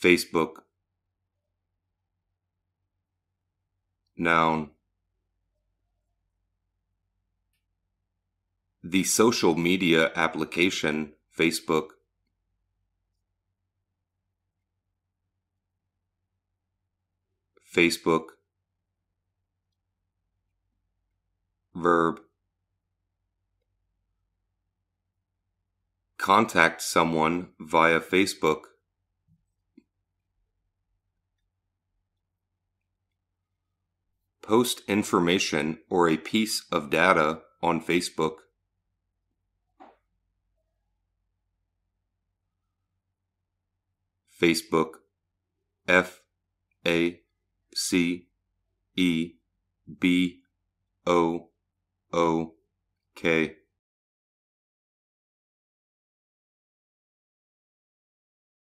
Facebook. Noun. The social media application, Facebook. Facebook. Verb. Contact someone via Facebook. post information or a piece of data on Facebook. Facebook F A C E B O O K